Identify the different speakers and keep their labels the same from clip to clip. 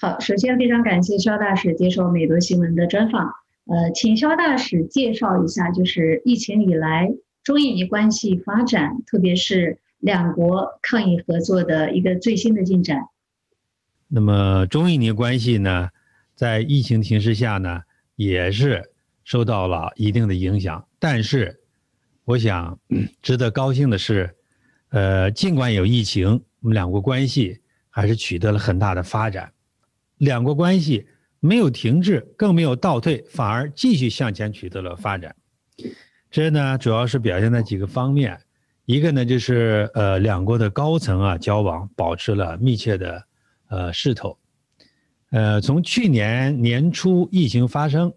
Speaker 1: 好，首先非常感谢肖大使接受美德新闻的专访。呃，请肖大使介绍一下，就是疫情以来中印尼关系发展，特别是两国抗疫合作的一个最新的进展。
Speaker 2: 那么，中印尼关系呢，在疫情形势下呢，也是受到了一定的影响。但是，我想 值得高兴的是，呃，尽管有疫情，我们两国关系还是取得了很大的发展。两国关系没有停滞，更没有倒退，反而继续向前取得了发展。这呢，主要是表现在几个方面。一个呢，就是呃，两国的高层啊交往保持了密切的呃势头。呃，从去年年初疫情发生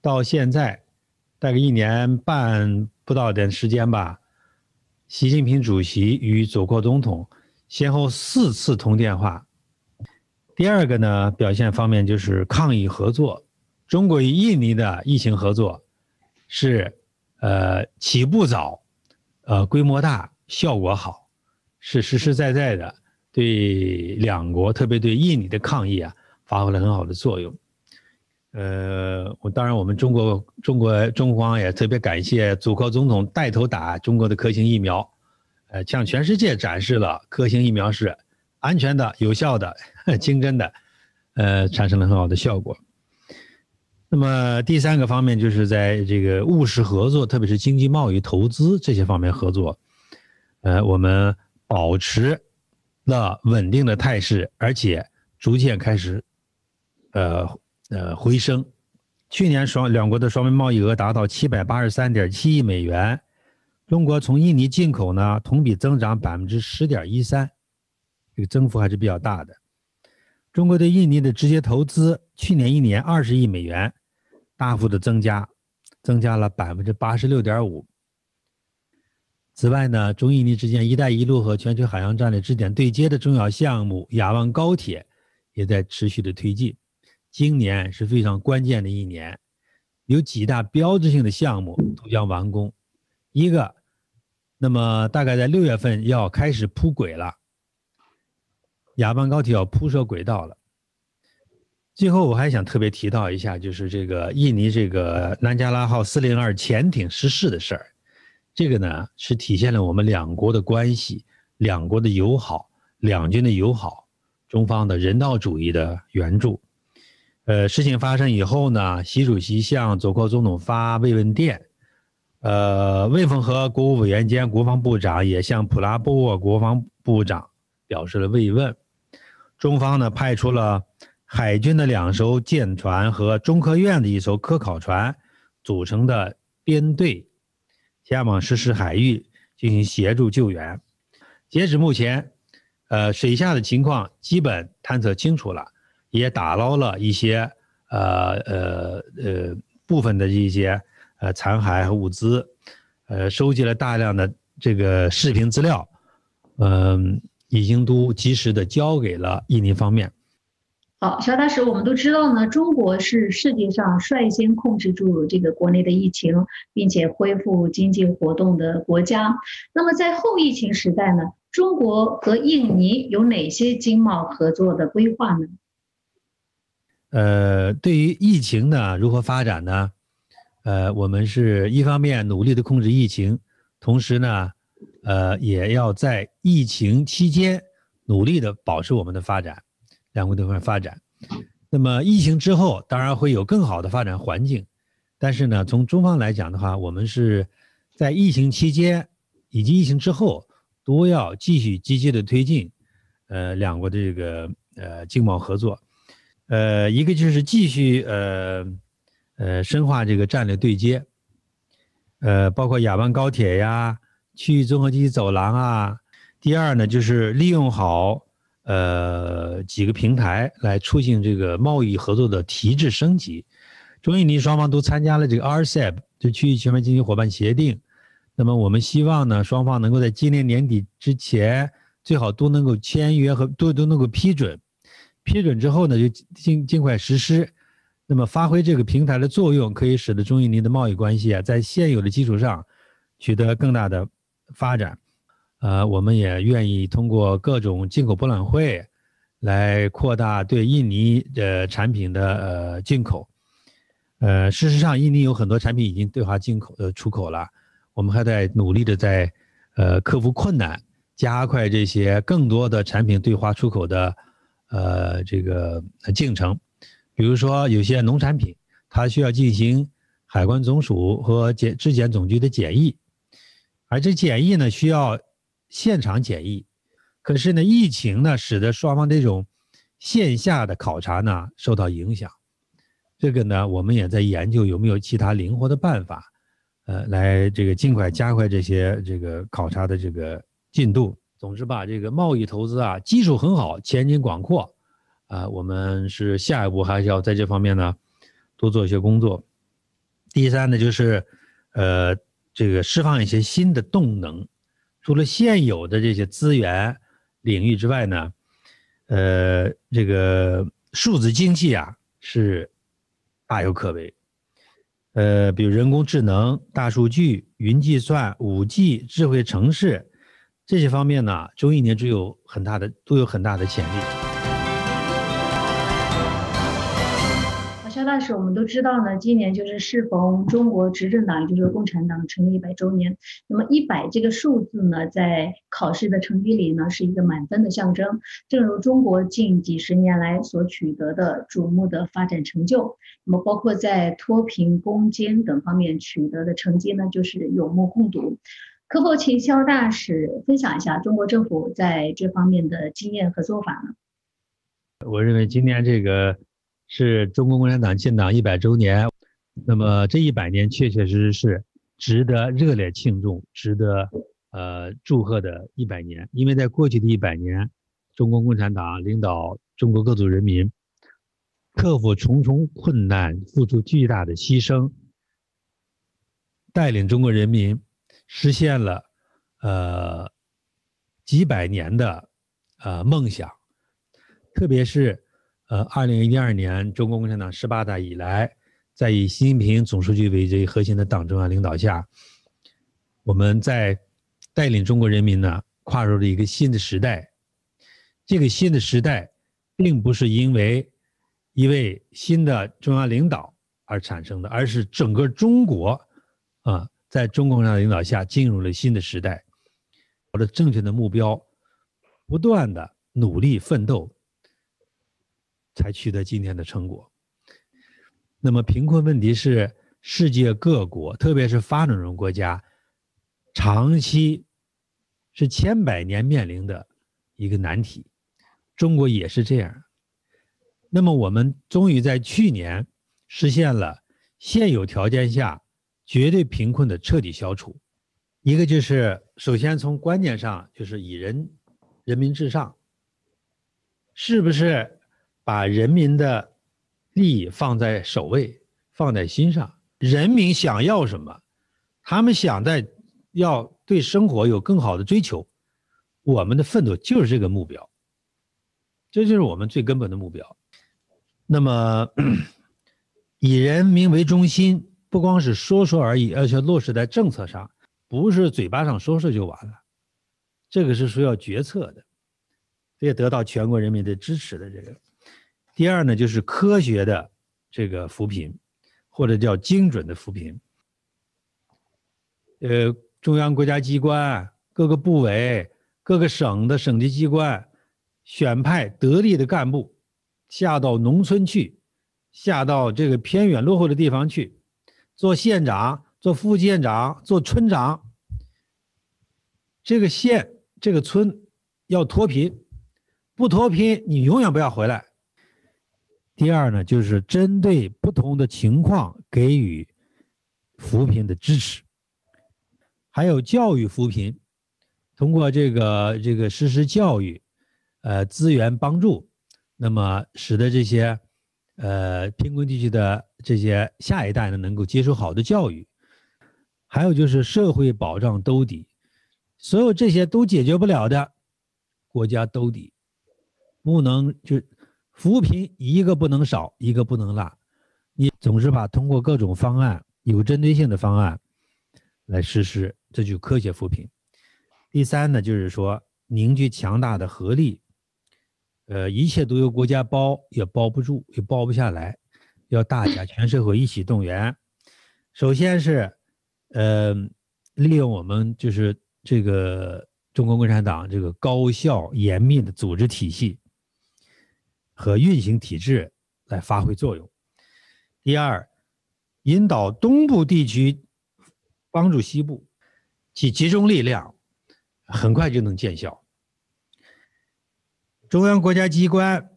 Speaker 2: 到现在，大概一年半不到点时间吧，习近平主席与祖国总统先后四次通电话。第二个呢，表现方面就是抗疫合作，中国与印尼的疫情合作，是，呃，起步早，呃，规模大，效果好，是实实在在的对两国，特别对印尼的抗疫啊，发挥了很好的作用。呃，我当然我们中国中国中方也特别感谢，祖国总统带头打中国的科兴疫苗，呃，向全世界展示了科兴疫苗是。安全的、有效的、精 真的，呃，产生了很好的效果。那么第三个方面就是在这个务实合作，特别是经济贸易、投资这些方面合作，呃，我们保持了稳定的态势，而且逐渐开始，呃呃回升。去年双两国的双边贸易额达到七百八十三点七亿美元，中国从印尼进口呢，同比增长百分之十点一三。这个增幅还是比较大的。中国对印尼的直接投资去年一年二十亿美元，大幅的增加，增加了百分之八十六点五。此外呢，中印尼之间“一带一路”和全球海洋战略支点对接的重要项目——雅万高铁，也在持续的推进。今年是非常关键的一年，有几大标志性的项目都将完工。一个，那么大概在六月份要开始铺轨了。亚班高铁要铺设轨道了。最后，我还想特别提到一下，就是这个印尼这个南加拉号四零二潜艇失事的事儿。这个呢，是体现了我们两国的关系、两国的友好、两军的友好、中方的人道主义的援助。呃，事情发生以后呢，习主席向佐科总统发慰问电，呃，魏凤和国务委员兼国防部长也向普拉博沃国防部长表示了慰问。中方呢派出了海军的两艘舰船和中科院的一艘科考船组成的编队，前往失事海域进行协助救援。截止目前，呃，水下的情况基本探测清楚了，也打捞了一些，呃呃呃，部分的一些呃残骸和物资，呃，收集了大量的这个视频资料，嗯。已经都及时的交给了印尼方面。
Speaker 1: 好，肖大使，我们都知道呢，中国是世界上率先控制住这个国内的疫情，并且恢复经济活动的国家。那么在后疫情时代呢，中国和印尼有哪些经贸合作的规划呢？
Speaker 2: 呃，对于疫情呢，如何发展呢？呃，我们是一方面努力的控制疫情，同时呢。呃，也要在疫情期间努力的保持我们的发展，两国的方发展。那么疫情之后，当然会有更好的发展环境。但是呢，从中方来讲的话，我们是在疫情期间以及疫情之后都要继续积极的推进，呃，两国的这个呃经贸合作。呃，一个就是继续呃呃深化这个战略对接，呃，包括亚湾高铁呀。区域综合经济走廊啊，第二呢就是利用好呃几个平台来促进这个贸易合作的提质升级。中印尼双方都参加了这个 RCEP，就区域全面经济伙伴协定。那么我们希望呢，双方能够在今年年底之前，最好都能够签约和都都能够批准。批准之后呢，就尽尽快实施。那么发挥这个平台的作用，可以使得中印尼的贸易关系啊，在现有的基础上取得更大的。发展，呃，我们也愿意通过各种进口博览会来扩大对印尼的产品的呃进口，呃，事实上，印尼有很多产品已经对华进口呃出口了，我们还在努力的在呃克服困难，加快这些更多的产品对华出口的呃这个进程，比如说有些农产品，它需要进行海关总署和检质检总局的检疫。而这检疫呢需要现场检疫，可是呢，疫情呢使得双方这种线下的考察呢受到影响。这个呢，我们也在研究有没有其他灵活的办法，呃，来这个尽快加快这些这个考察的这个进度。总之吧，这个贸易投资啊，基础很好，前景广阔，啊，我们是下一步还是要在这方面呢多做一些工作。第三呢，就是呃。这个释放一些新的动能，除了现有的这些资源领域之外呢，呃，这个数字经济啊是大有可为，呃，比如人工智能、大数据、云计算、五 G、智慧城市这些方面呢，中意年只有很大的都有很大的潜力。
Speaker 1: 但是我们都知道呢，今年就是适逢中国执政党，也就是共产党成立一百周年。那么一百这个数字呢，在考试的成绩里呢，是一个满分的象征。正如中国近几十年来所取得的瞩目的发展成就，那么包括在脱贫攻坚等方面取得的成绩呢，就是有目共睹。可否请肖大使分享一下中国政府在这方面的经验和做法呢？
Speaker 2: 我认为今年这个。是中国共产党建党一百周年，那么这一百年确确实实是值得热烈庆祝、值得呃祝贺的一百年，因为在过去的一百年，中国共产党领导中国各族人民克服重重困难，付出巨大的牺牲，带领中国人民实现了呃几百年的呃梦想，特别是。呃，二零一二年中国共产党十八大以来，在以习近平总书记为最核心的党中央领导下，我们在带领中国人民呢，跨入了一个新的时代。这个新的时代，并不是因为一位新的中央领导而产生的，而是整个中国啊，在中共产领导下进入了新的时代，我的正确的目标，不断的努力奋斗。才取得今天的成果。那么，贫困问题是世界各国，特别是发展中国家，长期是千百年面临的一个难题。中国也是这样。那么，我们终于在去年实现了现有条件下绝对贫困的彻底消除。一个就是，首先从观念上，就是以人人民至上，是不是？把人民的利益放在首位，放在心上。人民想要什么，他们想在要对生活有更好的追求，我们的奋斗就是这个目标，这就是我们最根本的目标。那么，以人民为中心，不光是说说而已，而且落实在政策上，不是嘴巴上说说就完了。这个是需要决策的，也得到全国人民的支持的这个。第二呢，就是科学的这个扶贫，或者叫精准的扶贫。呃，中央国家机关、各个部委、各个省的省级机关，选派得力的干部下到农村去，下到这个偏远落后的地方去，做县长、做副县长、做村长。这个县、这个村要脱贫，不脱贫你永远不要回来。第二呢，就是针对不同的情况给予扶贫的支持，还有教育扶贫，通过这个这个实施教育，呃，资源帮助，那么使得这些，呃，贫困地区的这些下一代呢，能够接受好的教育，还有就是社会保障兜底，所有这些都解决不了的，国家兜底，不能就。扶贫一个不能少，一个不能落。你总是把通过各种方案、有针对性的方案来实施，这就科学扶贫。第三呢，就是说凝聚强大的合力。呃，一切都由国家包，也包不住，也包不下来，要大家全社会一起动员。首先是，呃，利用我们就是这个中国共产党这个高效严密的组织体系。和运行体制来发挥作用。第二，引导东部地区帮助西部，其集中力量，很快就能见效。中央国家机关、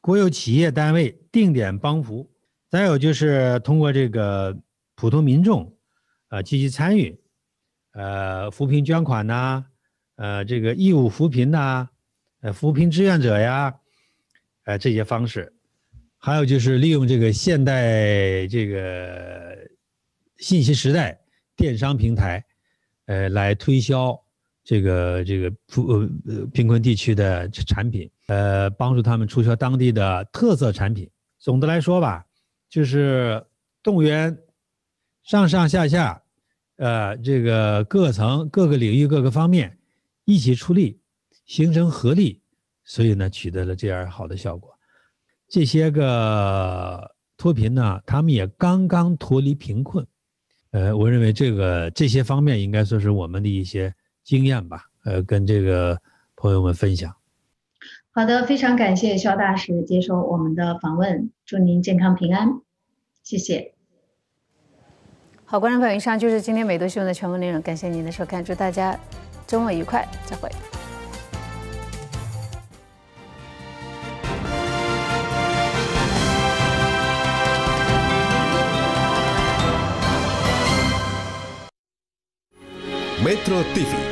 Speaker 2: 国有企业单位定点帮扶，再有就是通过这个普通民众，啊积极参与，呃，扶贫捐款呐，呃，这个义务扶贫呐，呃，扶贫志愿者呀。呃，这些方式，还有就是利用这个现代这个信息时代电商平台，呃，来推销这个这个贫呃贫困地区的产品，呃，帮助他们促销当地的特色产品。总的来说吧，就是动员上上下下，呃，这个各层各个领域各个方面一起出力，形成合力。所以呢，取得了这样好的效果。这些个脱贫呢，他们也刚刚脱离贫困。呃，我认为这个这些方面应该说是我们的一些经验吧。呃，跟这个朋友们分享。
Speaker 1: 好的，非常感谢肖大使接受我们的访问，祝您健康平安，谢谢。好，观众朋友以上就是今天美多新闻的全部内容，感谢您的收看，祝大家周末愉快，再会。Metro TV.